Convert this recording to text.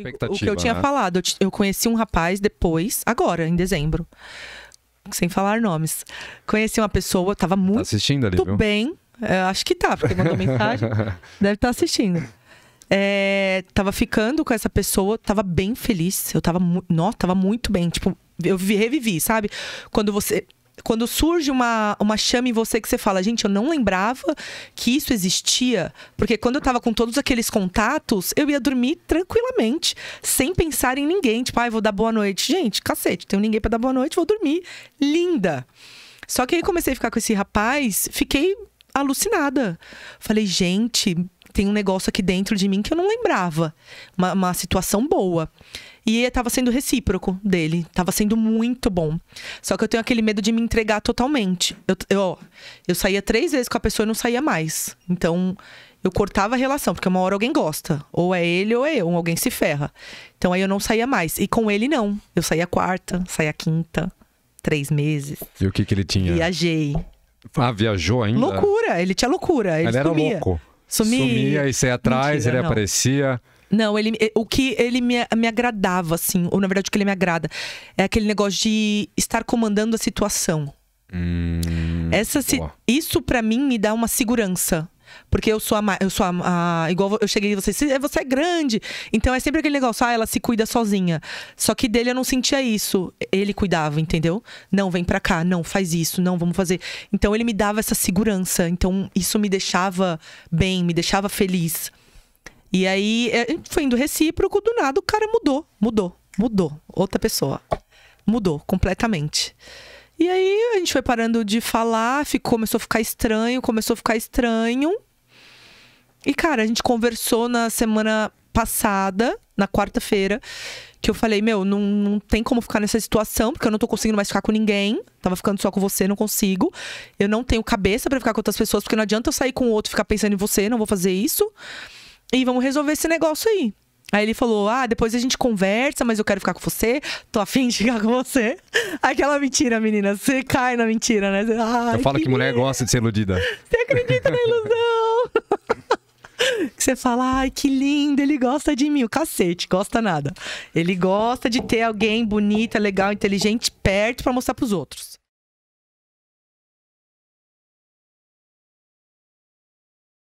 Expectativa, o que eu tinha né? falado, eu, conheci um rapaz depois, agora, em dezembro. Sem falar nomes. Conheci uma pessoa, tava tá muito tá assistindo ali, viu? bem. Eu é, acho que tá, porque mandou mensagem. Deve estar tá assistindo. É, tava ficando com essa pessoa, tava bem feliz. Eu tava, nossa, tava muito bem. Tipo, eu revivi, sabe? Quando você quando surge uma, uma chama em você que você fala, gente, eu não lembrava que isso existia. Porque quando eu tava com todos aqueles contatos, eu ia dormir tranquilamente, sem pensar em ninguém. Tipo, ai, ah, vou dar boa noite. Gente, cacete, tenho ninguém para dar boa noite, vou dormir. Linda. Só que aí comecei a ficar com esse rapaz, fiquei alucinada. Falei, gente, tem um negócio aqui dentro de mim que eu não lembrava. Uma, uma situação boa. E estava sendo recíproco dele. estava sendo muito bom. Só que eu tenho aquele medo de me entregar totalmente. Eu, eu, eu saía três vezes com a pessoa e não saía mais. Então, eu cortava a relação, porque uma hora alguém gosta. Ou é ele ou é eu, alguém se ferra. Então aí eu não saía mais. E com ele, não. Eu saía quarta, saía quinta, três meses. E o que, que ele tinha? Viajei. Ah, viajou ainda? Loucura, ele tinha loucura. Ele, ele era louco. Sumia. Sumia e você ia atrás, Mentira, ele não. aparecia. Não, ele, eh, o que ele me, me agradava, assim, ou na verdade o que ele me agrada, é aquele negócio de estar comandando a situação. Hum, Essa, isso para mim me dá uma segurança. Porque eu sou a. Eu sou a, a igual eu cheguei e você, você é grande. Então é sempre aquele negócio, ah, ela se cuida sozinha. Só que dele eu não sentia isso. Ele cuidava, entendeu? Não, vem pra cá, não, faz isso, não, vamos fazer. Então ele me dava essa segurança. Então isso me deixava bem, me deixava feliz. E aí é, foi indo recíproco, do nada o cara mudou, mudou, mudou. Outra pessoa. Mudou completamente. E aí a gente foi parando de falar, ficou, começou a ficar estranho, começou a ficar estranho. E, cara, a gente conversou na semana passada, na quarta-feira, que eu falei, meu, não, não tem como ficar nessa situação, porque eu não tô conseguindo mais ficar com ninguém. Tava ficando só com você, não consigo. Eu não tenho cabeça para ficar com outras pessoas, porque não adianta eu sair com o outro e ficar pensando em você, não vou fazer isso. E vamos resolver esse negócio aí. Aí ele falou: Ah, depois a gente conversa, mas eu quero ficar com você, tô afim de ficar com você. Aquela mentira, menina. Você cai na mentira, né? Você, ah, eu falo que, que mulher gosta de ser iludida. Você acredita na ilusão? que você fala, ai, que lindo, ele gosta de mim. O cacete, gosta nada. Ele gosta de ter alguém bonita, legal, inteligente perto para mostrar para os outros.